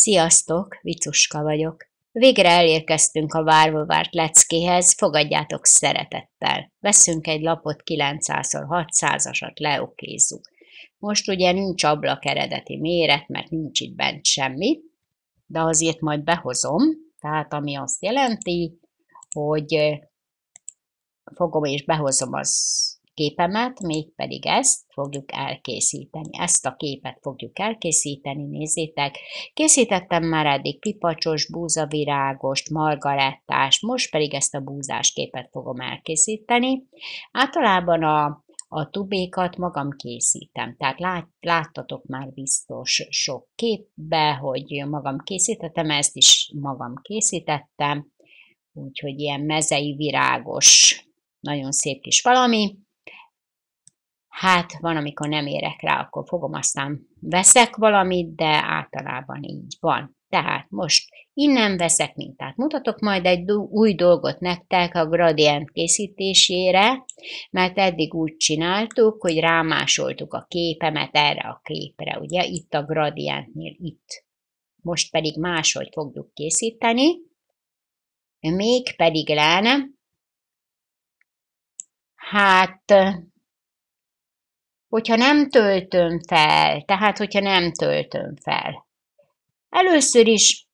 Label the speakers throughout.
Speaker 1: Sziasztok, Vicuska vagyok. Végre elérkeztünk a várva várt leckéhez, fogadjátok szeretettel. Veszünk egy lapot 900x600-asat, leokézzuk. Most ugye nincs ablak eredeti méret, mert nincs itt bent semmi, de azért majd behozom, tehát ami azt jelenti, hogy eh, fogom és behozom az képemet, mégpedig ezt fogjuk elkészíteni. Ezt a képet fogjuk elkészíteni, nézzétek. Készítettem már eddig pipacsos, búzavirágost, margarettás, most pedig ezt a búzás képet fogom elkészíteni. Általában a a tubékat magam készítem, tehát lát, láttatok már biztos sok képbe, hogy magam készítettem, ezt is magam készítettem, úgyhogy ilyen mezei virágos, nagyon szép kis valami hát van, amikor nem érek rá, akkor fogom, aztán veszek valamit, de általában így van. Tehát most innen veszek mintát. Mutatok majd egy új dolgot nektek a gradient készítésére, mert eddig úgy csináltuk, hogy rámásoltuk a képemet erre a képre, ugye itt a gradientnél, itt. Most pedig máshogy fogjuk készíteni, még pedig lenne, hát hogyha nem töltöm fel, tehát hogyha nem töltöm fel. Először is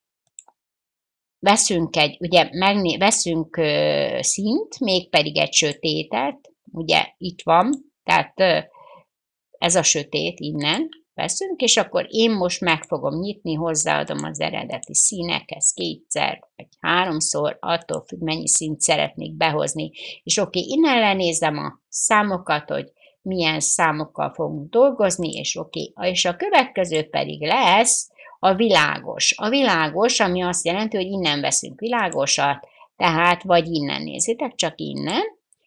Speaker 1: veszünk egy, ugye megné, veszünk ö, szint, mégpedig egy sötétet, ugye itt van, tehát ö, ez a sötét innen veszünk, és akkor én most meg fogom nyitni, hozzáadom az eredeti színekhez kétszer, vagy háromszor, attól függ, mennyi szint szeretnék behozni. És oké, okay, innen lenézem a számokat, hogy milyen számokkal fogunk dolgozni, és oké. Okay. És a következő pedig lesz a világos. A világos, ami azt jelenti, hogy innen veszünk világosat, tehát vagy innen nézitek, csak innen,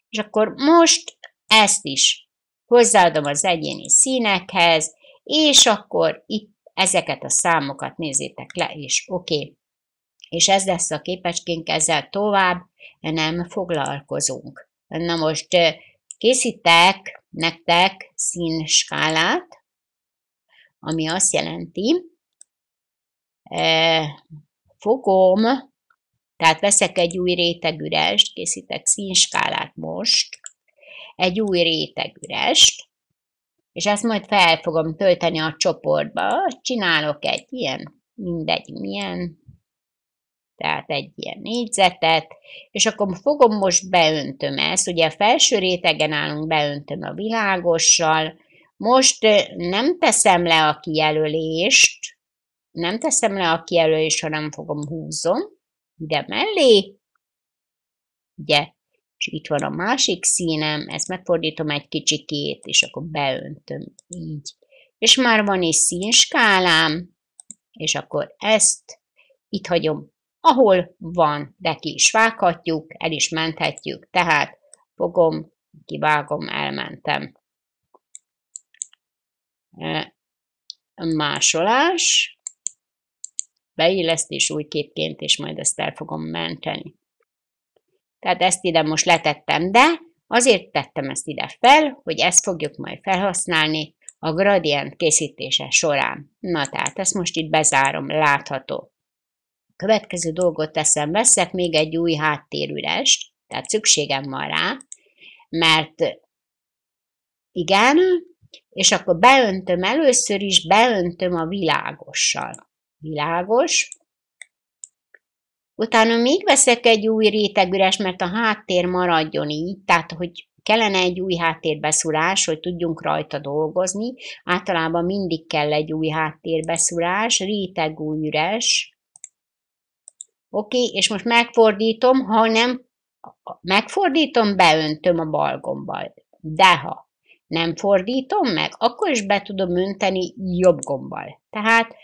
Speaker 1: és akkor most ezt is hozzáadom az egyéni színekhez, és akkor itt ezeket a számokat nézzétek le, és oké. Okay. És ez lesz a képecskénk, ezzel tovább nem foglalkozunk. Na most eh, készítek nektek színskálát, ami azt jelenti, e, fogom, tehát veszek egy új rétegürest, készítek színskálát most, egy új rétegürest, és ezt majd fel fogom tölteni a csoportba, csinálok egy ilyen, mindegy milyen tehát egy ilyen négyzetet, és akkor fogom most beöntöm ezt, ugye a felső rétegen állunk, beöntöm a világossal, most nem teszem le a kijelölést, nem teszem le a kijelölést, hanem fogom húzom ide mellé, ugye, és itt van a másik színem, ezt megfordítom egy kicsikét, és akkor beöntöm így. És már van is színskálám, és akkor ezt itt hagyom ahol van, deki is vághatjuk, el is menthetjük, tehát fogom, kivágom, elmentem. Másolás, beillesztés új képként, és majd ezt el fogom menteni. Tehát ezt ide most letettem, de azért tettem ezt ide fel, hogy ezt fogjuk majd felhasználni a gradient készítése során. Na tehát ezt most itt bezárom, látható. Következő dolgot teszem, veszek még egy új háttérürest, tehát szükségem van rá, mert igen, és akkor beöntöm először is, beöntöm a világossal. Világos. Utána még veszek egy új rétegüres, mert a háttér maradjon így, tehát hogy kellene egy új háttérbeszúrás, hogy tudjunk rajta dolgozni. Általában mindig kell egy új háttérbeszúrás, réteg új üres, Oké, okay, és most megfordítom, ha nem megfordítom, beöntöm a bal De ha nem fordítom meg, akkor is be tudom önteni jobb gombbal. Tehát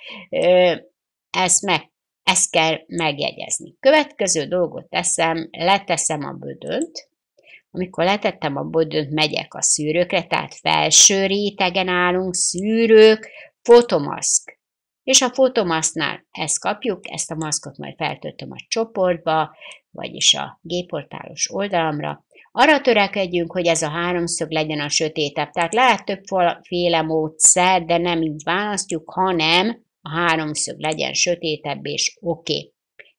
Speaker 1: ezt, meg, ezt kell megjegyezni. Következő dolgot teszem, leteszem a bödönt. Amikor letettem a bödönt, megyek a szűrőkre, tehát felső rétegen állunk, szűrők, fotomaszk, és a fotomasznál ezt kapjuk, ezt a maszkot majd feltöltöm a csoportba, vagyis a géportálos oldalamra. Arra törekedjünk, hogy ez a háromszög legyen a sötétebb. Tehát lehet többféle módszer, de nem így választjuk, hanem a háromszög legyen sötétebb és oké. Okay.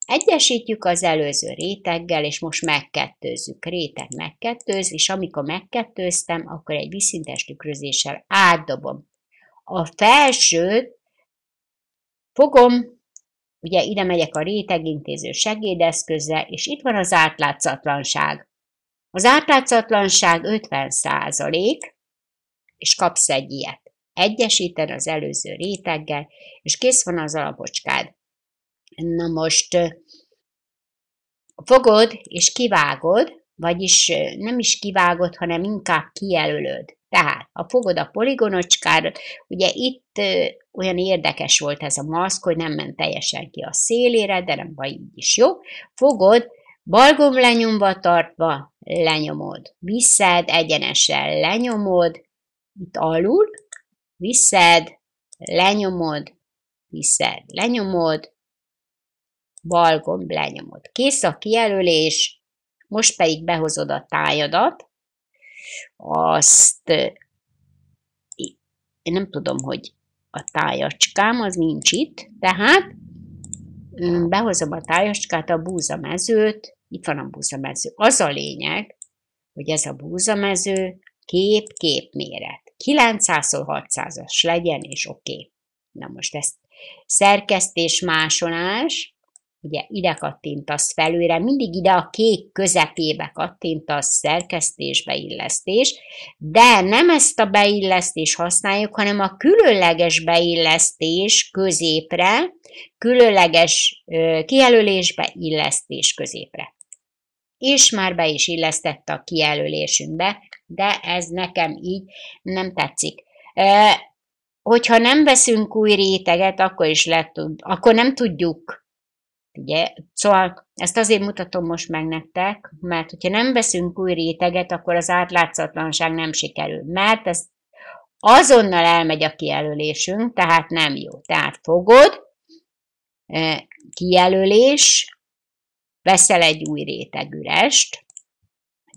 Speaker 1: Egyesítjük az előző réteggel, és most megkettőzzük. Réteg megkettőz, és amikor megkettőztem, akkor egy viszintes tükrözéssel átdobom. A felsőt Fogom, ugye ide megyek a rétegintéző segédeszközre, és itt van az átlátszatlanság. Az átlátszatlanság 50 százalék, és kapsz egy ilyet. Egyesíted az előző réteggel, és kész van az alapocskád. Na most fogod és kivágod, vagyis nem is kivágod, hanem inkább kijelölöd. Tehát, ha fogod a poligonocskádat, ugye itt ö, olyan érdekes volt ez a maszk, hogy nem ment teljesen ki a szélére, de nem baj, így is jó. Fogod, balgom lenyomva tartva, lenyomod. Visszed, egyenesen lenyomod, itt alul, visszed, lenyomod, visszed, lenyomod, balgom lenyomod. Kész a kijelölés, most pedig behozod a tájadat, azt én nem tudom, hogy a tájacskám, az nincs itt, tehát mm, behozom a tájacskát, a búzamezőt, itt van a búzamező. Az a lényeg, hogy ez a búzamező kép-kép méret. 900-600-as legyen, és oké. Okay. Na most ezt szerkesztés másolás, ugye ide kattintasz felőre, mindig ide a kék közepébe kattintasz szerkesztés, beillesztés, de nem ezt a beillesztés használjuk, hanem a különleges beillesztés középre, különleges kijelölésbe, illesztés középre. És már be is illesztette a kijelölésünkbe, de ez nekem így nem tetszik hogyha nem veszünk új réteget, akkor is lehet, akkor nem tudjuk Ugye? Szóval ezt azért mutatom most meg nektek, mert hogyha nem veszünk új réteget, akkor az átlátszatlanság nem sikerül, mert ez azonnal elmegy a kijelölésünk, tehát nem jó. Tehát fogod, kijelölés, veszel egy új ürest,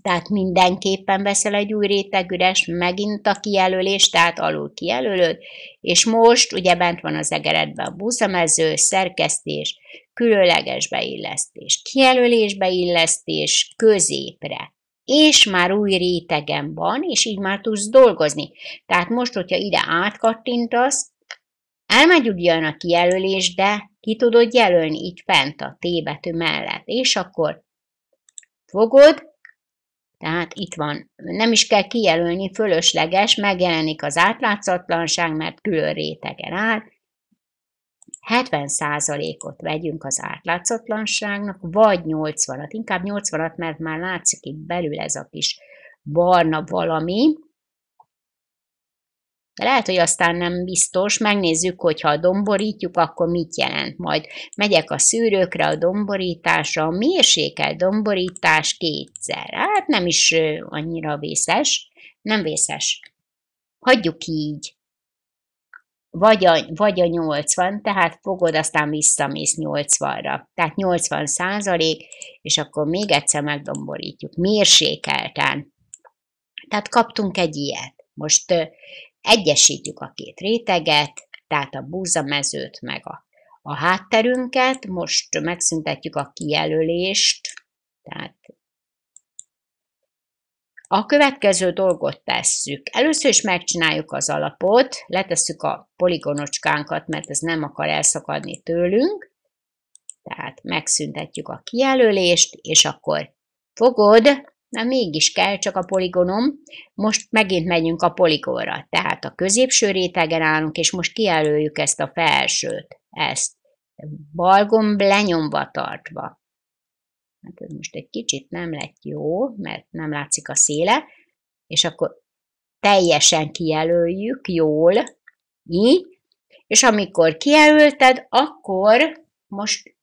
Speaker 1: tehát mindenképpen veszel egy új üres, megint a kijelölés, tehát alul kijelölöd, és most ugye bent van az egeredben a búzamező, szerkesztés, különleges beillesztés, kijelölés beillesztés középre, és már új rétegen van, és így már tudsz dolgozni. Tehát most, hogyha ide átkattintasz, elmegy ugyan a kijelölés, de ki tudod jelölni itt fent a T betű mellett, és akkor fogod, tehát itt van, nem is kell kijelölni, fölösleges, megjelenik az átlátszatlanság, mert külön rétegen áll, 70%-ot vegyünk az átlátszatlanságnak, vagy 80-at, inkább 80-at, mert már látszik itt belül ez a kis barna valami. De lehet, hogy aztán nem biztos, megnézzük, hogyha domborítjuk, akkor mit jelent. Majd megyek a szűrőkre, a domborításra, a mérsékel domborítás kétszer. Hát nem is annyira vészes, nem vészes. Hagyjuk így vagy a, vagy a 80, tehát fogod, aztán visszamész 80-ra. Tehát 80 százalék, és akkor még egyszer megdomborítjuk. Mérsékelten. Tehát kaptunk egy ilyet. Most egyesítjük a két réteget, tehát a búzamezőt meg a, a hátterünket, most megszüntetjük a kijelölést, tehát a következő dolgot tesszük. Először is megcsináljuk az alapot, letesszük a poligonocskánkat, mert ez nem akar elszakadni tőlünk. Tehát megszüntetjük a kijelölést, és akkor fogod, na mégis kell csak a poligonom, most megint megyünk a poligonra. Tehát a középső rétegen állunk, és most kijelöljük ezt a felsőt, ezt balgomb lenyomva tartva hát ez most egy kicsit nem lett jó, mert nem látszik a széle, és akkor teljesen kijelöljük jól, így, és amikor kijelölted, akkor most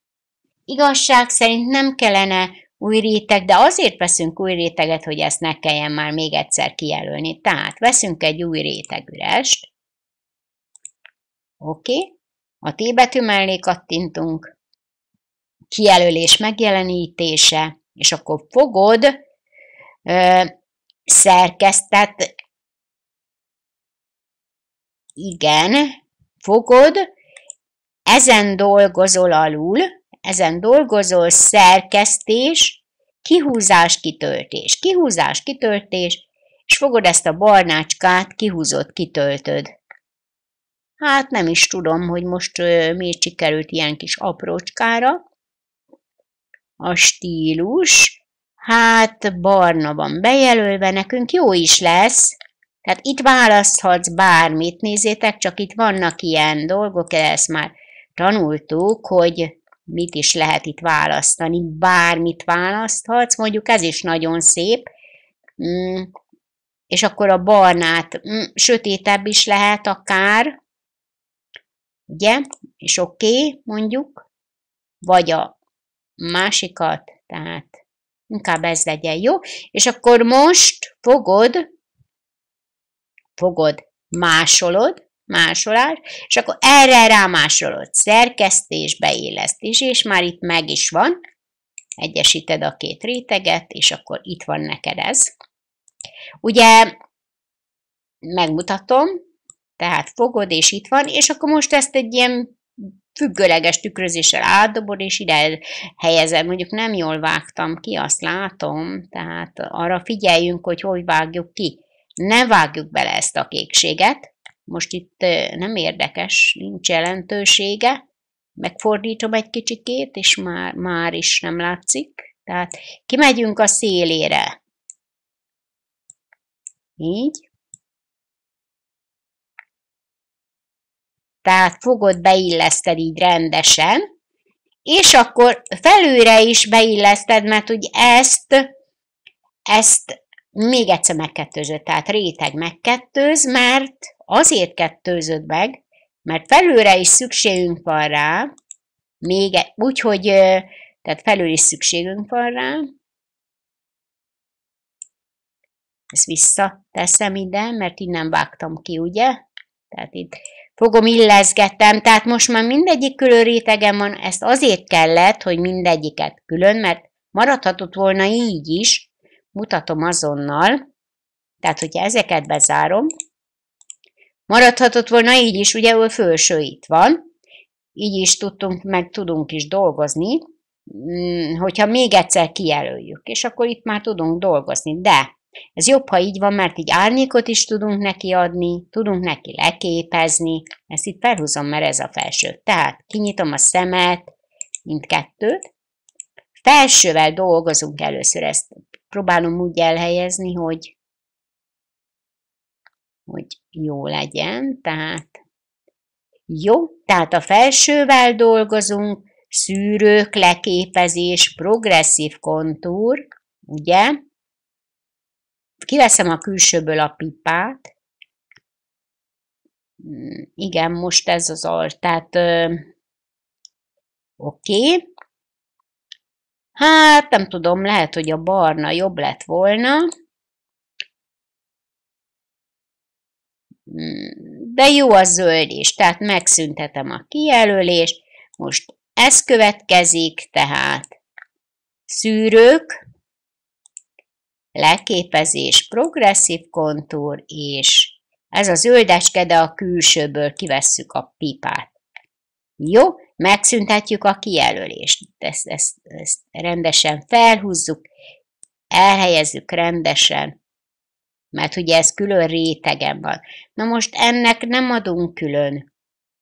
Speaker 1: igazság szerint nem kellene új réteg, de azért veszünk új réteget, hogy ezt ne kelljen már még egyszer kijelölni. Tehát veszünk egy új rétegürest, oké, okay. a T betű mellé kattintunk, kijelölés megjelenítése, és akkor fogod, szerkesztet, igen, fogod, ezen dolgozol alul, ezen dolgozol szerkesztés, kihúzás, kitöltés, kihúzás, kitöltés, és fogod ezt a barnácskát, kihúzod, kitöltöd. Hát nem is tudom, hogy most miért sikerült ilyen kis aprócskára a stílus, hát barna van bejelölve, nekünk jó is lesz. Tehát itt választhatsz bármit, nézzétek, csak itt vannak ilyen dolgok, ezt már tanultuk, hogy mit is lehet itt választani, bármit választhatsz, mondjuk ez is nagyon szép, mm, és akkor a barnát mm, sötétebb is lehet akár, ugye, és oké, okay, mondjuk, vagy a másikat, tehát inkább ez legyen jó. És akkor most fogod, fogod, másolod, másolás, és akkor erre rá másolod, szerkesztés, beillesztés, és már itt meg is van, egyesíted a két réteget, és akkor itt van neked ez. Ugye megmutatom, tehát fogod, és itt van, és akkor most ezt egy ilyen függőleges tükrözéssel átdobod, és ide helyezem, mondjuk nem jól vágtam ki, azt látom, tehát arra figyeljünk, hogy hogy vágjuk ki. Ne vágjuk bele ezt a kékséget, most itt nem érdekes, nincs jelentősége, megfordítom egy kicsikét, és már, már is nem látszik. Tehát kimegyünk a szélére. Így. tehát fogod beilleszted így rendesen, és akkor felőre is beilleszted, mert ugye ezt, ezt még egyszer megkettőzöd, tehát réteg megkettőz, mert azért kettőzöd meg, mert felőre is szükségünk van rá, még e- úgyhogy, tehát felül is szükségünk van rá, ezt visszateszem ide, mert innen vágtam ki, ugye? Tehát itt fogom illeszgettem, tehát most már mindegyik külön rétegem van, ezt azért kellett, hogy mindegyiket külön, mert maradhatott volna így is, mutatom azonnal, tehát hogyha ezeket bezárom, maradhatott volna így is, ugye ő felső itt van, így is tudtunk, meg tudunk is dolgozni, mm, hogyha még egyszer kijelöljük, és akkor itt már tudunk dolgozni, de ez jobb, ha így van, mert így árnyékot is tudunk neki adni, tudunk neki leképezni. Ezt itt felhúzom, mert ez a felső. Tehát kinyitom a szemet, mindkettőt. Felsővel dolgozunk először, ezt próbálom úgy elhelyezni, hogy, hogy jó legyen. Tehát jó, tehát a felsővel dolgozunk, szűrők, leképezés, progresszív kontúr, ugye? Kiveszem a külsőből a pipát. Mm, igen, most ez az alt, tehát oké. Okay. Hát nem tudom, lehet, hogy a barna jobb lett volna. Mm, de jó a zöld is, tehát megszüntetem a kijelölést. Most ez következik, tehát szűrők, leképezés, progresszív kontúr, és ez a zöldeske, de a külsőből kivesszük a pipát. Jó, megszüntetjük a kijelölést. Ezt, ezt, ezt rendesen felhúzzuk, elhelyezzük rendesen, mert ugye ez külön rétegen van. Na most ennek nem adunk külön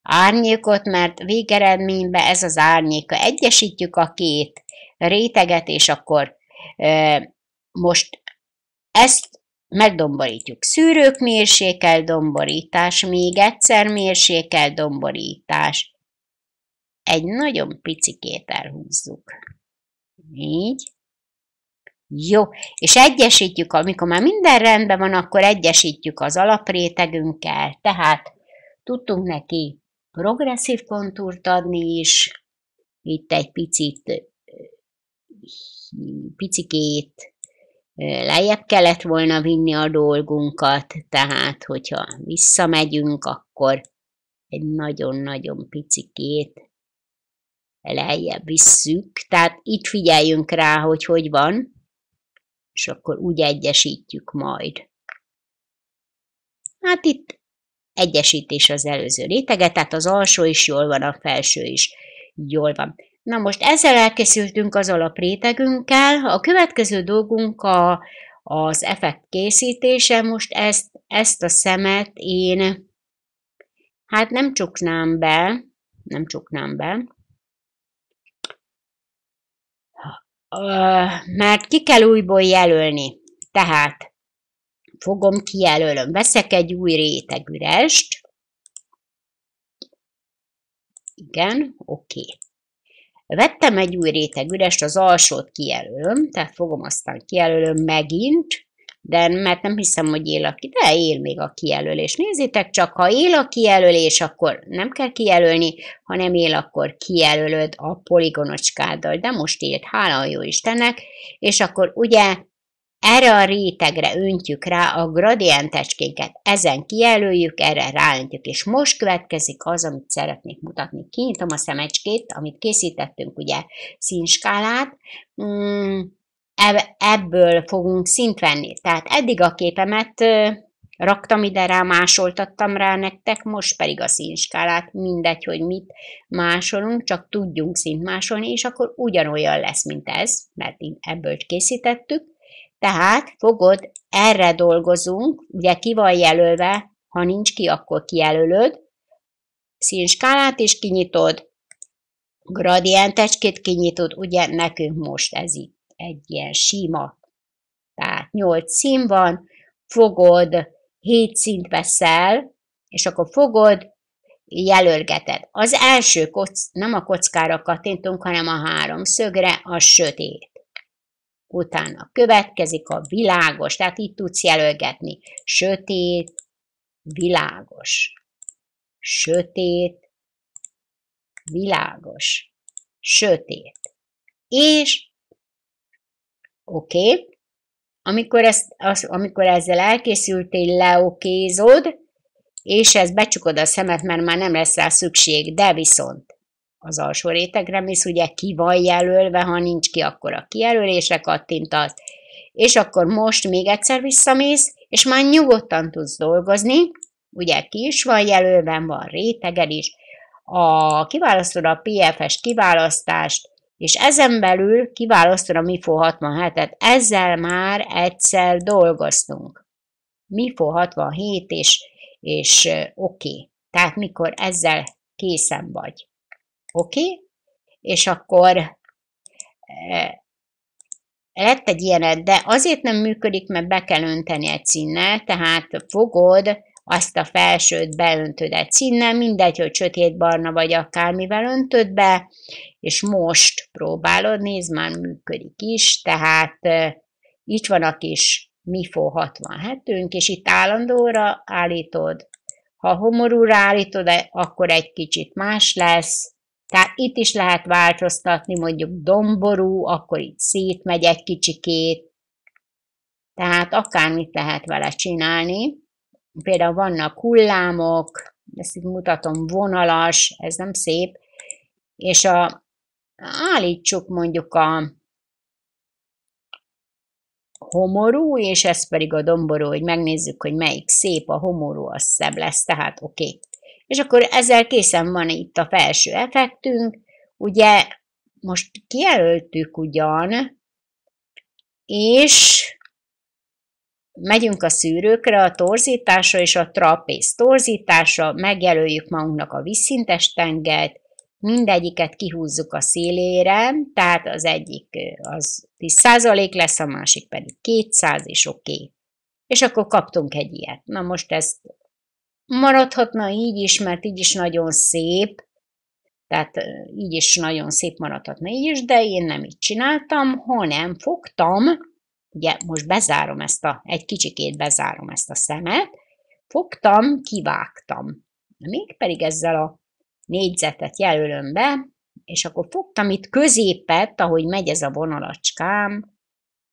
Speaker 1: árnyékot, mert végeredményben ez az árnyéka. Egyesítjük a két réteget, és akkor e, most ezt megdomborítjuk. Szűrők mérsékel domborítás, még egyszer mérsékel domborítás. Egy nagyon picikét elhúzzuk. Így. Jó, és egyesítjük, amikor már minden rendben van, akkor egyesítjük az alaprétegünkkel, tehát tudtunk neki progresszív kontúrt adni is, itt egy picit, picikét lejjebb kellett volna vinni a dolgunkat, tehát hogyha visszamegyünk, akkor egy nagyon-nagyon picikét lejjebb visszük, tehát itt figyeljünk rá, hogy hogy van, és akkor úgy egyesítjük majd. Hát itt egyesítés az előző rétege, tehát az alsó is jól van, a felső is jól van. Na most ezzel elkészültünk az alaprétegünkkel. A következő dolgunk a, az effekt készítése. Most ezt, ezt a szemet én hát nem csuknám be, nem csuknám be, mert ki kell újból jelölni. Tehát fogom, kijelölöm. Veszek egy új rétegürest. Igen, oké. Okay. Vettem egy új réteg ürest, az alsót kijelölöm, tehát fogom aztán kijelölöm megint, de mert nem hiszem, hogy él a ki, de él még a kijelölés. Nézzétek csak, ha él a kijelölés, akkor nem kell kijelölni, ha nem él, akkor kijelölöd a poligonocskáddal, de most élt, hála a jó Istennek, és akkor ugye erre a rétegre öntjük rá a gradientecskénket, ezen kijelöljük, erre ráöntjük, és most következik az, amit szeretnék mutatni. Kinyitom a szemecskét, amit készítettünk, ugye színskálát, hmm, ebből fogunk szint venni. Tehát eddig a képemet raktam ide rá, másoltattam rá nektek, most pedig a színskálát, mindegy, hogy mit másolunk, csak tudjunk szint másolni, és akkor ugyanolyan lesz, mint ez, mert ebből készítettük, tehát fogod, erre dolgozunk, ugye ki van jelölve, ha nincs ki, akkor kijelölöd, színskálát is kinyitod, gradientecskét kinyitod, ugye nekünk most ez itt egy ilyen sima, tehát 8 szín van, fogod, 7 szint veszel, és akkor fogod, jelölgeted. Az első kock, nem a kockára kattintunk, hanem a háromszögre, a sötét utána következik a világos, tehát itt tudsz jelölgetni. Sötét, világos. Sötét, világos. Sötét. És oké, okay. amikor, ezt, az, amikor ezzel elkészültél, leokézod, és ez becsukod a szemet, mert már nem lesz rá szükség, de viszont az alsó rétegre, mész, ugye ki van jelölve, ha nincs ki, akkor a kijelölésre kattintasz, és akkor most még egyszer visszamész, és már nyugodtan tudsz dolgozni, ugye ki is van jelölve, van réteged is, a, kiválasztod a PFS kiválasztást, és ezen belül kiválasztod a MIFO 67-et, ezzel már egyszer dolgoztunk. MIFO 67 és, és oké. Okay. Tehát mikor ezzel készen vagy. Oké, és akkor eh, lett egy ilyened, de azért nem működik, mert be kell önteni egy színnel, tehát fogod, azt a felsőt beöntöd egy színnel, mindegy, hogy sötét barna vagy akármivel öntöd be, és most próbálod, nézd már működik is, tehát itt eh, van a kis MIFO 67-ünk, és itt állandóra állítod, ha homorúra állítod, e, akkor egy kicsit más lesz, tehát itt is lehet változtatni, mondjuk domború, akkor itt szétmegy egy kicsikét. Tehát akármit lehet vele csinálni. Például vannak hullámok, ezt itt mutatom, vonalas, ez nem szép. És a, állítsuk mondjuk a homorú, és ez pedig a domború, hogy megnézzük, hogy melyik szép, a homorú az szebb lesz, tehát oké. Okay és akkor ezzel készen van itt a felső effektünk. Ugye most kijelöltük ugyan, és megyünk a szűrőkre, a torzításra és a trapéz torzításra, megjelöljük magunknak a vízszintes tengelyt, mindegyiket kihúzzuk a szélére, tehát az egyik eh, az 10% lesz, a másik pedig 200, és oké. Okay. És akkor kaptunk egy ilyet. Na most ezt maradhatna így is, mert így is nagyon szép, tehát így is nagyon szép maradhatna így is, de én nem így csináltam, hanem fogtam, ugye most bezárom ezt a, egy kicsikét bezárom ezt a szemet, fogtam, kivágtam. Mégpedig ezzel a négyzetet jelölöm be, és akkor fogtam itt középet, ahogy megy ez a vonalacskám,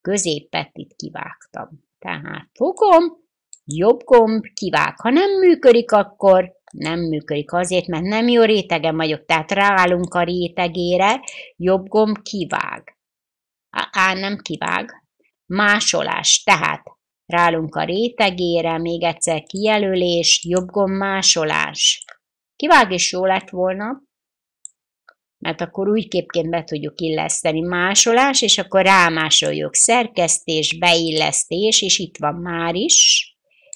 Speaker 1: középet itt kivágtam. Tehát fogom, Jobb gomb kivág. Ha nem működik, akkor nem működik azért, mert nem jó rétegen vagyok, tehát ráállunk a rétegére, jobb gomb kivág. Á, nem kivág. Másolás, tehát ráállunk a rétegére, még egyszer kijelölés, jobb gomb másolás. Kivág és jó lett volna, mert akkor úgy képként be tudjuk illeszteni másolás, és akkor rámásoljuk szerkesztés, beillesztés, és itt van már is.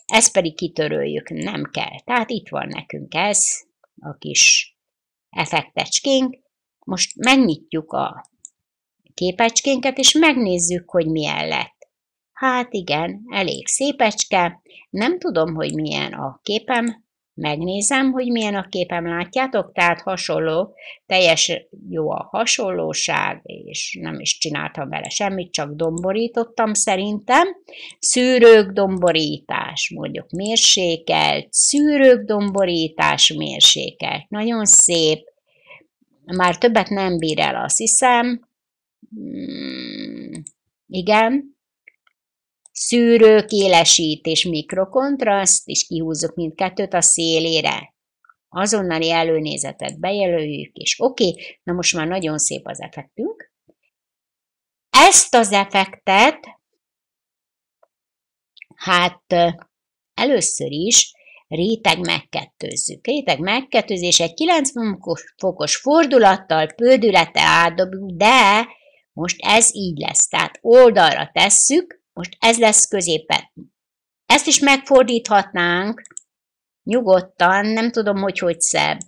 Speaker 1: Ezt pedig kitöröljük, nem kell. Tehát itt van nekünk ez, a kis effektecskénk. Most megnyitjuk a képecskénket, és megnézzük, hogy milyen lett. Hát igen, elég szépecske. Nem tudom, hogy milyen a képem, Megnézem, hogy milyen a képem, látjátok? Tehát hasonló, teljes jó a hasonlóság, és nem is csináltam vele semmit, csak domborítottam szerintem. Szűrők domborítás, mondjuk mérsékelt, szűrők domborítás mérsékelt. Nagyon szép, már többet nem bír el, azt hiszem. Hmm, igen, szűrők, élesítés, mikrokontraszt, és kihúzzuk mindkettőt a szélére. Azonnali előnézetet bejelöljük, és oké, okay, na most már nagyon szép az effektünk. Ezt az effektet, hát először is réteg megkettőzzük. Réteg megkettőzés egy 90 fokos fordulattal, pődülete átdobjuk, de most ez így lesz. Tehát oldalra tesszük, most ez lesz középen. Ezt is megfordíthatnánk nyugodtan, nem tudom, hogy hogy szebb.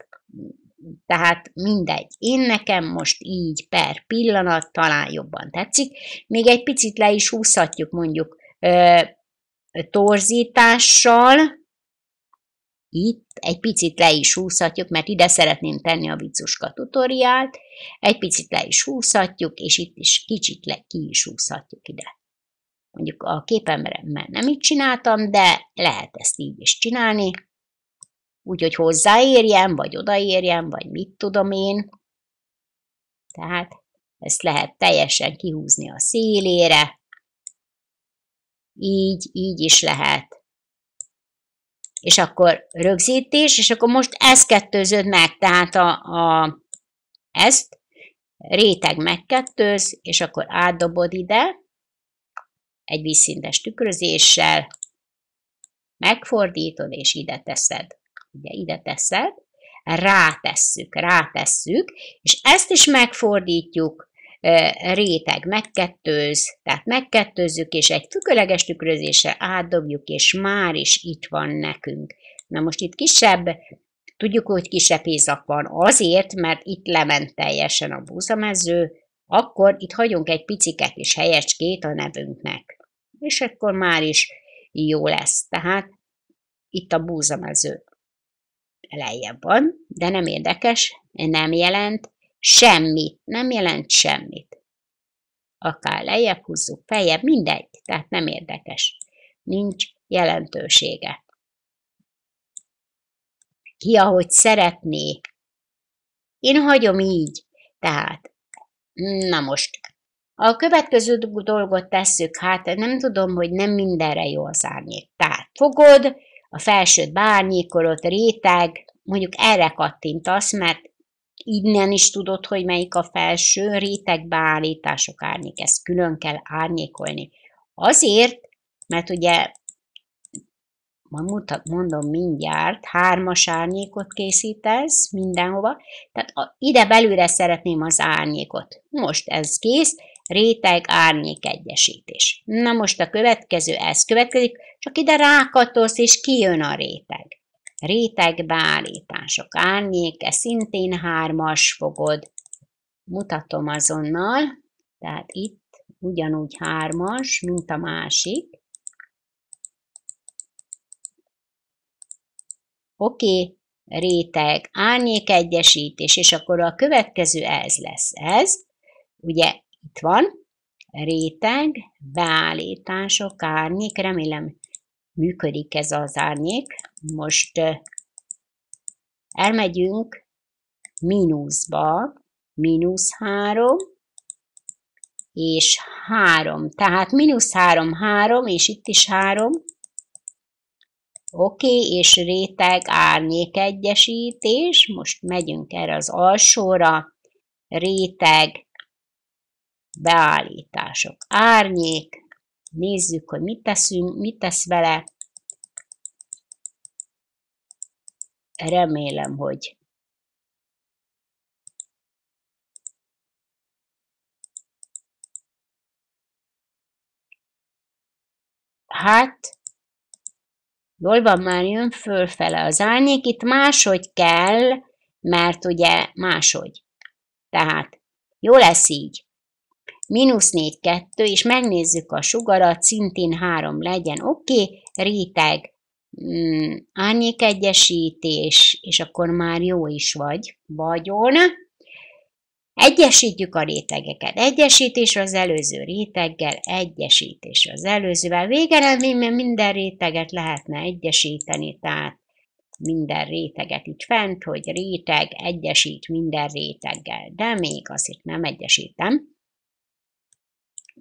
Speaker 1: Tehát mindegy. Én nekem most így per pillanat talán jobban tetszik. Még egy picit le is húzhatjuk mondjuk ö, torzítással. Itt egy picit le is húzhatjuk, mert ide szeretném tenni a viccuska tutoriált. Egy picit le is húzhatjuk, és itt is kicsit le ki is húzhatjuk ide mondjuk a már nem így csináltam, de lehet ezt így is csinálni, úgyhogy hozzáérjem, vagy odaérjem, vagy mit tudom én. Tehát ezt lehet teljesen kihúzni a szélére, így, így is lehet. És akkor rögzítés, és akkor most ez kettőzöd meg, tehát a, a, ezt réteg megkettőz, és akkor átdobod ide, egy vízszintes tükrözéssel, megfordítod és ide teszed. Ugye ide teszed, rátesszük, rátesszük, és ezt is megfordítjuk, réteg megkettőz, tehát megkettőzzük, és egy tüköleges tükrözésre átdobjuk, és már is itt van nekünk. Na most itt kisebb, tudjuk, hogy kisebb ézak van azért, mert itt lement teljesen a búzamező, akkor itt hagyunk egy piciket és helyecskét a nevünknek és akkor már is jó lesz. Tehát itt a búzamező lejjebb van, de nem érdekes, nem jelent semmit, nem jelent semmit. Akár lejjebb húzzuk, feljebb, mindegy, tehát nem érdekes. Nincs jelentősége. Ki ahogy szeretné. Én hagyom így, tehát, na most a következő dolgot tesszük, hát nem tudom, hogy nem mindenre jó az árnyék. Tehát fogod, a felsőt beárnyékolod, réteg, mondjuk erre kattintasz, mert innen is tudod, hogy melyik a felső, réteg beállítások árnyék, ezt külön kell árnyékolni. Azért, mert ugye, majd mondom mindjárt, hármas árnyékot készítesz mindenhova, tehát a, ide belülre szeretném az árnyékot. Most ez kész, Réteg árnyék egyesítés. Na most a következő ez következik, csak ide rákatolsz, és kijön a réteg. Réteg beállítások. Árnyéke szintén hármas fogod. Mutatom azonnal. Tehát itt ugyanúgy hármas, mint a másik. Oké, okay, réteg, árnyék egyesítés, és akkor a következő ez lesz. Ez, ugye itt van. Réteg, beállítások, árnyék. Remélem működik ez az árnyék. Most elmegyünk mínuszba, mínusz 3, és 3. Tehát mínusz 3, 3, és itt is 3. Oké, okay, és réteg árnyék egyesítés. Most megyünk erre az alsóra. Réteg beállítások, árnyék, nézzük, hogy mit teszünk, mit tesz vele. Remélem, hogy hát, jól van, már jön fölfele az árnyék, itt máshogy kell, mert ugye máshogy. Tehát jó lesz így mínusz 4, 2, és megnézzük a sugarat, szintén 3 legyen, oké, okay, réteg, mm, egyesítés és akkor már jó is vagy, vagyon. Egyesítjük a rétegeket. Egyesítés az előző réteggel, egyesítés az előzővel. Végeredményben minden réteget lehetne egyesíteni, tehát minden réteget itt fent, hogy réteg egyesít minden réteggel, de még azt itt nem egyesítem.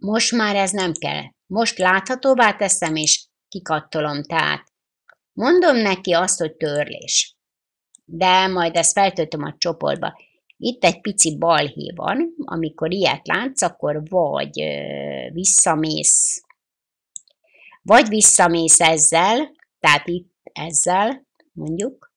Speaker 1: Most már ez nem kell. Most láthatóvá teszem, és kikattolom tehát. Mondom neki azt, hogy törlés. De majd ezt feltöltöm a csoportba. Itt egy pici balhé van, amikor ilyet látsz, akkor vagy visszamész, vagy visszamész ezzel, tehát itt ezzel, mondjuk,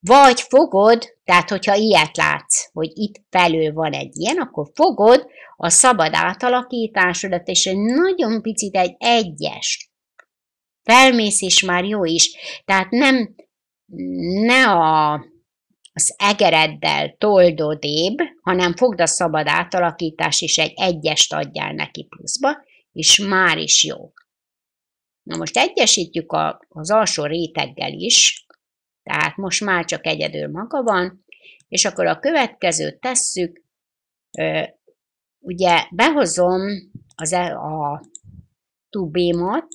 Speaker 1: vagy fogod tehát, hogyha ilyet látsz, hogy itt felül van egy ilyen, akkor fogod a szabad átalakításodat, és egy nagyon picit egy egyes. Felmész, és már jó is. Tehát nem, ne a, az egereddel toldodébb, hanem fogd a szabad átalakítás, és egy egyest adjál neki pluszba, és már is jó. Na most egyesítjük a, az alsó réteggel is, tehát most már csak egyedül maga van, és akkor a következőt tesszük, ugye behozom az e, a tubémat,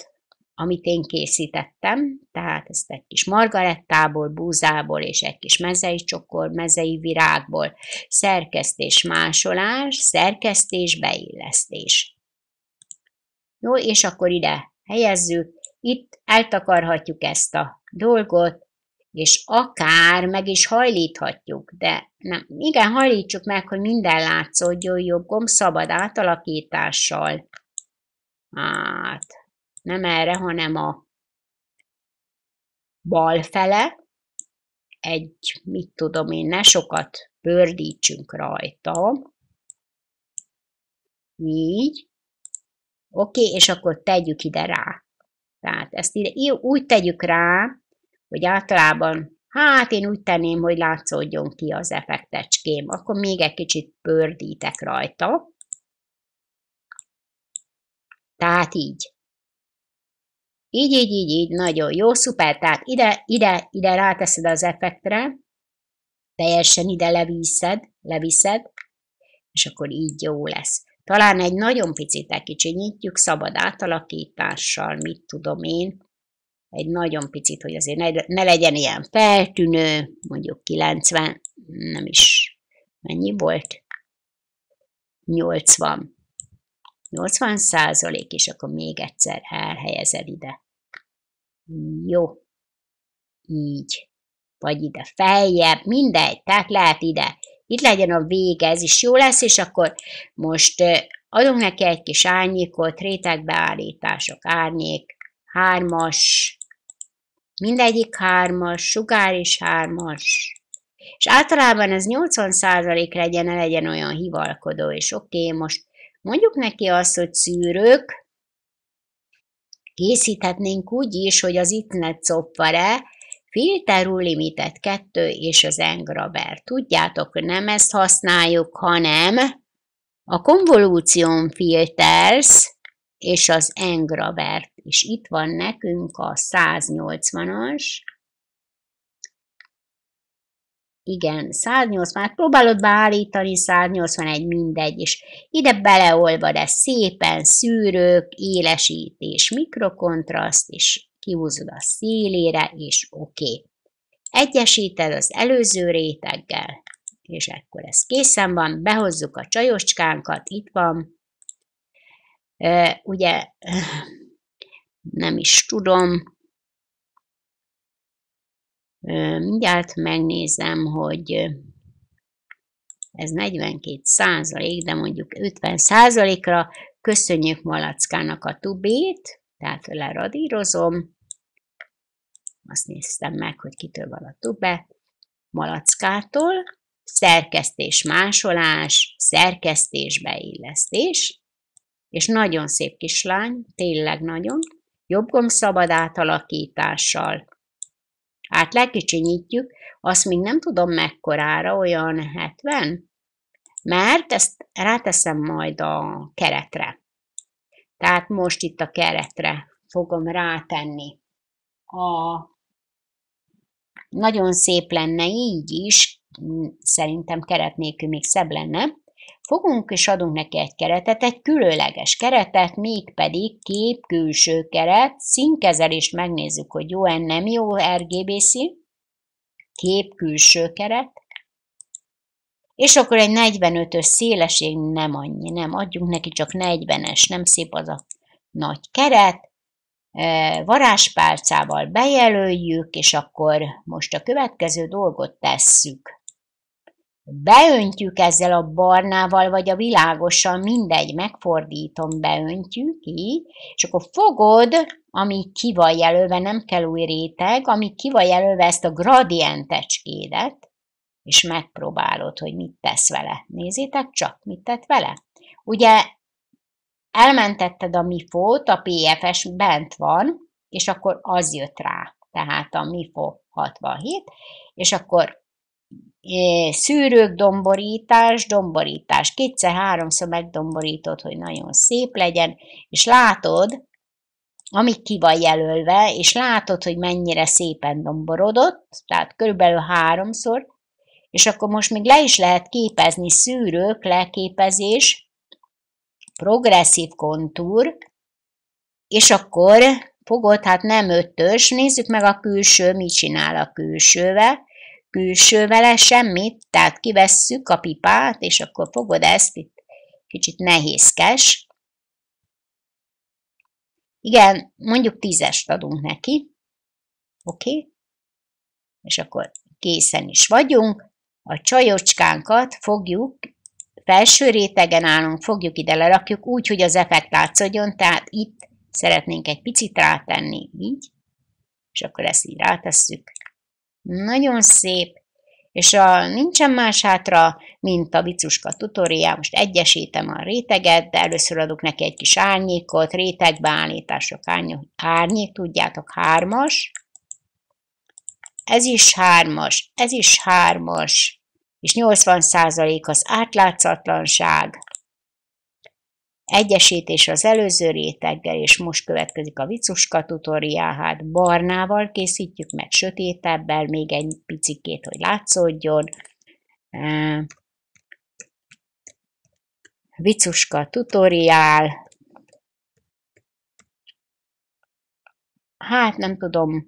Speaker 1: amit én készítettem, tehát ezt egy kis margarettából, búzából és egy kis mezei csokor, mezei virágból, szerkesztés, másolás, szerkesztés, beillesztés. Jó, és akkor ide helyezzük, itt eltakarhatjuk ezt a dolgot, és akár meg is hajlíthatjuk, de nem, igen, hajlítsuk meg, hogy minden látszódjon jobb szabad átalakítással. Hát, nem erre, hanem a bal fele, egy, mit tudom én, ne sokat bőrdítsünk rajta. Így. Oké, okay, és akkor tegyük ide rá. Tehát ezt ide, úgy tegyük rá, hogy általában hát én úgy tenném, hogy látszódjon ki az effektecském. Akkor még egy kicsit pördítek rajta. Tehát így. Így, így, így, így, nagyon jó, szuper, tehát ide, ide, ide ráteszed az effektre, teljesen ide leviszed, leviszed, és akkor így jó lesz. Talán egy nagyon picit kicsinyítjük szabad átalakítással, mit tudom én, egy nagyon picit, hogy azért ne, ne legyen ilyen feltűnő, mondjuk 90, nem is mennyi volt? 80. 80 százalék, és akkor még egyszer elhelyezed ide. Jó. Így. Vagy ide feljebb, mindegy, tehát lehet ide. Itt legyen a vége, ez is jó lesz, és akkor most adunk neki egy kis árnyékot, rétegbeállítások, árnyék, hármas, mindegyik hármas, sugár is hármas. És általában ez 80% legyen, ne legyen olyan hivalkodó, és oké, okay, most mondjuk neki azt, hogy szűrők, készíthetnénk úgy is, hogy az itnet coppare, filterú limitet 2 és az engraber. Tudjátok, hogy nem ezt használjuk, hanem a konvolúción filters és az engraber és itt van nekünk a 180-as, igen, 180, már hát próbálod beállítani, 181, mindegy, és ide beleolvad ez szépen, szűrők, élesítés, mikrokontraszt, és kihúzod a szélére, és oké. Okay. Egyesíted az előző réteggel, és akkor ez készen van, behozzuk a csajoskánkat, itt van, ugye nem is tudom. Mindjárt megnézem, hogy ez 42 százalék, de mondjuk 50 százalékra köszönjük Malackának a tubét, tehát leradírozom. Azt néztem meg, hogy kitől van a tube. Malackától, szerkesztés, másolás, szerkesztés, beillesztés, és nagyon szép kislány, tényleg nagyon gomb szabad átalakítással. Hát lekicsinyítjük, azt még nem tudom mekkorára, olyan 70, mert ezt ráteszem majd a keretre. Tehát most itt a keretre fogom rátenni. A nagyon szép lenne így is, szerintem keret nélkül még szebb lenne, fogunk és adunk neki egy keretet, egy különleges keretet, mégpedig kép, külső keret, színkezelést megnézzük, hogy jó-e, nem jó RGB szín, kép, külső keret, és akkor egy 45-ös széleség nem annyi, nem, adjunk neki csak 40-es, nem szép az a nagy keret, e, varázspálcával bejelöljük, és akkor most a következő dolgot tesszük. Beöntjük ezzel a barnával, vagy a világossal, mindegy, megfordítom, beöntjük így, és akkor fogod, ami ki van jelölve, nem kell új réteg, ami ki van jelölve ezt a gradientecskédet, és megpróbálod, hogy mit tesz vele. Nézzétek csak, mit tett vele. Ugye elmentetted a MIFO-t, a PFS bent van, és akkor az jött rá, tehát a MIFO 67, és akkor szűrők, domborítás, domborítás. Kétszer-háromszor megdomborítod, hogy nagyon szép legyen, és látod, amik ki van jelölve, és látod, hogy mennyire szépen domborodott, tehát körülbelül háromszor, és akkor most még le is lehet képezni szűrők, leképezés, progresszív kontúr, és akkor fogod, hát nem ötös, nézzük meg a külső, mit csinál a külsővel, külső vele semmit, tehát kivesszük a pipát, és akkor fogod ezt itt kicsit nehézkes. Igen, mondjuk tízest adunk neki. Oké? Okay. És akkor készen is vagyunk. A csajocskánkat fogjuk, felső rétegen állunk, fogjuk ide lerakjuk úgy, hogy az effekt látszódjon, tehát itt szeretnénk egy picit rátenni, így, és akkor ezt így rátesszük, nagyon szép. És a nincsen más hátra, mint a vicuska tutoriá. Most egyesítem a réteget, de először adok neki egy kis árnyékot, rétegbe állítások árnyék, tudjátok, hármas. Ez is hármas, ez is hármas, és 80% az átlátszatlanság. Egyesítés az előző réteggel, és most következik a vicuska tutoriál, hát barnával készítjük meg, sötétebbel, még egy picikét, hogy látszódjon. Vicuska tutoriál. Hát nem tudom,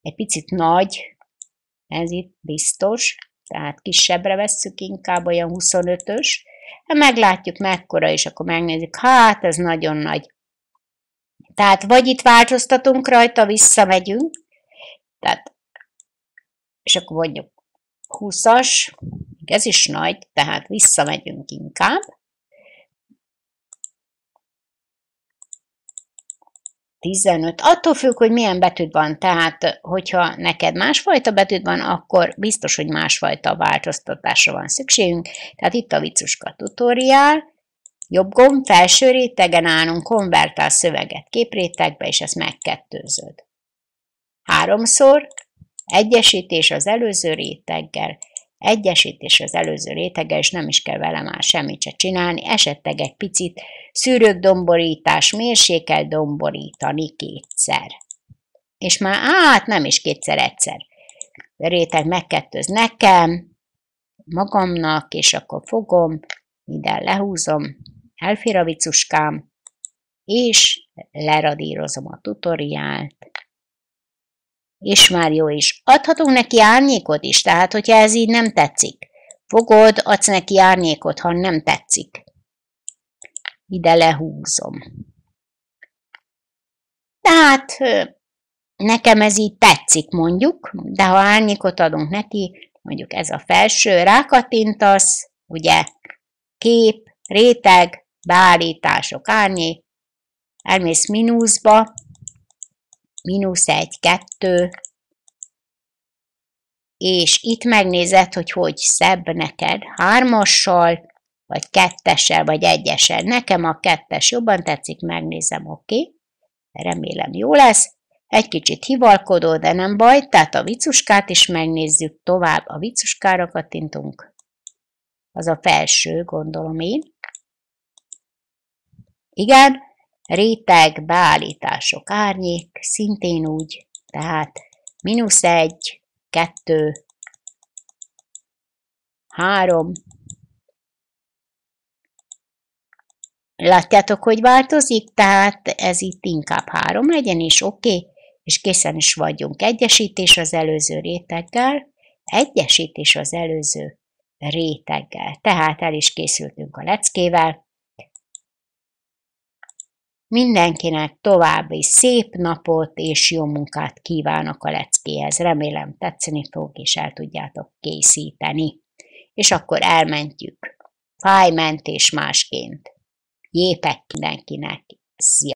Speaker 1: egy picit nagy, ez itt biztos, tehát kisebbre vesszük inkább olyan 25-ös, ha hát meglátjuk mekkora, és akkor megnézzük, hát ez nagyon nagy. Tehát vagy itt változtatunk rajta, visszamegyünk, tehát, és akkor mondjuk 20-as, ez is nagy, tehát visszamegyünk inkább, 15, attól függ, hogy milyen betűd van, tehát hogyha neked másfajta betűd van, akkor biztos, hogy másfajta változtatásra van szükségünk. Tehát itt a vicuska tutoriál, jobb gomb, felső rétegen állunk, konvertál szöveget képrétegbe, és ezt megkettőzöd. Háromszor, egyesítés az előző réteggel, Egyesítés az előző rétege, és nem is kell vele már semmit se csinálni, esetleg egy picit domborítás, mérsékel domborítani kétszer. És már át nem is kétszer-egyszer. A réteg megkettőz nekem, magamnak, és akkor fogom, ide lehúzom, elfér a vicuskám, és leradírozom a tutoriált, és már jó is. Adhatunk neki árnyékot is, tehát hogyha ez így nem tetszik. Fogod, adsz neki árnyékot, ha nem tetszik. Ide lehúzom. Tehát nekem ez így tetszik mondjuk, de ha árnyékot adunk neki, mondjuk ez a felső, rákatintasz, ugye, kép, réteg, beállítások, árnyék, elmész mínuszba, mínusz 1, 2, és itt megnézed, hogy hogy szebb neked hármassal, vagy kettessel, vagy egyessel. Nekem a kettes jobban tetszik, megnézem, oké. Okay. Remélem jó lesz. Egy kicsit hivalkodó, de nem baj, tehát a vicuskát is megnézzük tovább. A vicuskára kattintunk. Az a felső, gondolom én. Igen, réteg, beállítások, árnyék, szintén úgy, tehát mínusz egy, kettő, három. Látjátok, hogy változik? Tehát ez itt inkább három legyen, és oké, okay, és készen is vagyunk. Egyesítés az előző réteggel, egyesítés az előző réteggel. Tehát el is készültünk a leckével, Mindenkinek további szép napot és jó munkát kívánok a leckéhez. Remélem tetszeni fog, és el tudjátok készíteni. És akkor elmentjük. Fájmentés másként. Jépek mindenkinek. Szia!